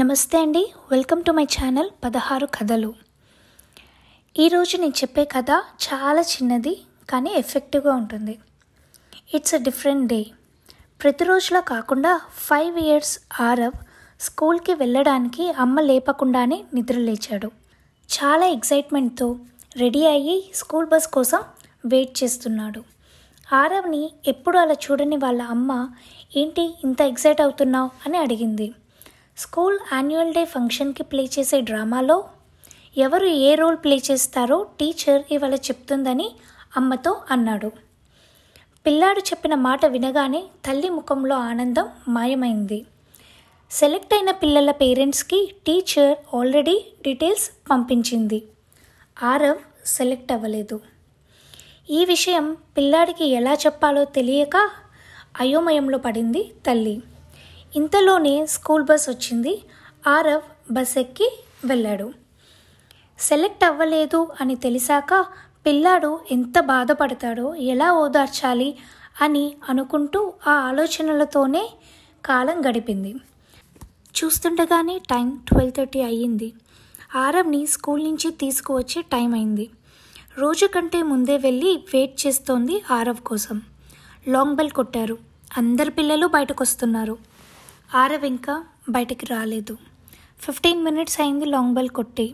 నమస్తే అండి welcome to my channel పదహారు కథలు ఈరోజు నేను చెప్పే కథ చాలా చిన్నది కానీ ఎఫెక్టివ్గా ఉంటుంది ఇట్స్ అ డిఫరెంట్ డే ప్రతిరోజులా కాకుండా ఫైవ్ ఇయర్స్ ఆరవ్ స్కూల్కి వెళ్ళడానికి అమ్మ లేపకుండానే నిద్ర లేచాడు చాలా ఎగ్జైట్మెంట్తో రెడీ అయ్యి స్కూల్ బస్ కోసం వెయిట్ చేస్తున్నాడు ఆరవ్ని ఎప్పుడు అలా చూడని వాళ్ళ అమ్మ ఏంటి ఇంత ఎగ్జైట్ అవుతున్నావు అని అడిగింది స్కూల్ యాన్యువల్ డే ఫంక్షన్కి ప్లే చేసే డ్రామాలో ఎవరు ఏ రోల్ ప్లే చేస్తారో టీచర్ ఇవాళ చెప్తుందని అమ్మతో అన్నాడు పిల్లాడు చెప్పిన మాట వినగానే తల్లి ముఖంలో ఆనందం మాయమైంది సెలెక్ట్ అయిన పిల్లల పేరెంట్స్కి టీచర్ ఆల్రెడీ డీటెయిల్స్ పంపించింది ఆరవ్ సెలెక్ట్ అవ్వలేదు ఈ విషయం పిల్లాడికి ఎలా చెప్పాలో తెలియక అయోమయంలో పడింది తల్లి ఇంతలోనే స్కూల్ బస్ వచ్చింది ఆరవ్ బస్ ఎక్కి వెళ్ళాడు సెలెక్ట్ అవ్వలేదు అని తెలిసాక పిల్లాడు ఎంత బాధపడతాడో ఎలా ఓదార్చాలి అని అనుకుంటూ ఆ ఆలోచనలతోనే కాలం గడిపింది చూస్తుండగానే టైం ట్వెల్వ్ థర్టీ అయ్యింది ఆరవ్ని స్కూల్ నుంచి తీసుకువచ్చే టైం అయింది రోజు కంటే ముందే వెళ్ళి వెయిట్ చేస్తోంది ఆరవ్ కోసం లాంగ్ బెల్ కొట్టారు అందరి పిల్లలు బయటకు వస్తున్నారు ఆరవ ఇంకా బయటికి రాలేదు ఫిఫ్టీన్ మినిట్స్ అయింది లాంగ్ బెల్ కొట్టి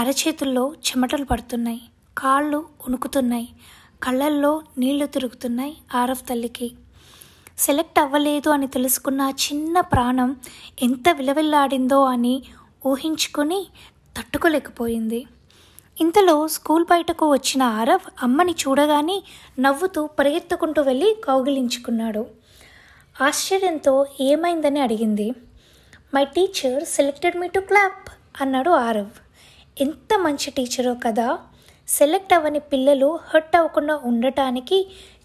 అరచేతుల్లో చెమటలు పడుతున్నాయి కాళ్ళు ఉణుకుతున్నాయి కళ్ళల్లో నీళ్లు తిరుగుతున్నాయి ఆరఫ్ తల్లికి సెలెక్ట్ అవ్వలేదు అని తెలుసుకున్న చిన్న ప్రాణం ఎంత విలవిల్లాడిందో అని ఊహించుకొని తట్టుకోలేకపోయింది ఇంతలో స్కూల్ బయటకు వచ్చిన ఆరవ్ అమ్మని చూడగానే నవ్వుతూ పరిగెత్తుకుంటూ వెళ్ళి కౌగిలించుకున్నాడు ఆశ్చర్యంతో ఏమైందని అడిగింది my teacher selected me to clap అన్నాడు ఆరవ్ ఎంత మంచి టీచరో కదా సెలెక్ట్ అవ్వని పిల్లలు హర్ట్ అవ్వకుండా ఉండటానికి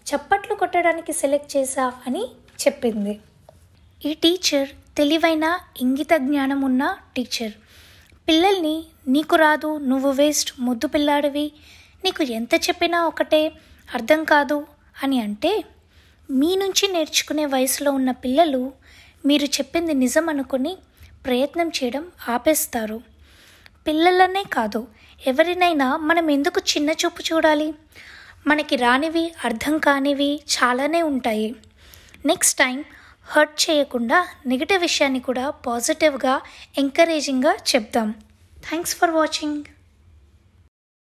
చప్పట్లు కొట్టడానికి సెలెక్ట్ చేశా అని చెప్పింది ఈ టీచర్ తెలివైన ఇంగిత జ్ఞానం ఉన్న టీచర్ పిల్లల్ని నీకు రాదు నువ్వు వేస్ట్ ముద్దు పిల్లాడివి నీకు ఎంత చెప్పినా ఒకటే అర్థం కాదు అని అంటే మీ నుంచి నేర్చుకునే వయసులో ఉన్న పిల్లలు మీరు చెప్పింది నిజం అనుకుని ప్రయత్నం చేయడం ఆపేస్తారు పిల్లలనే కాదు ఎవరినైనా మనం ఎందుకు చిన్న చూపు చూడాలి మనకి రానివి అర్థం కానివి చాలానే ఉంటాయి నెక్స్ట్ టైం హర్ట్ చేయకుండా నెగిటివ్ విషయాన్ని కూడా పాజిటివ్గా ఎంకరేజింగ్గా చెప్దాం థ్యాంక్స్ ఫర్ వాచింగ్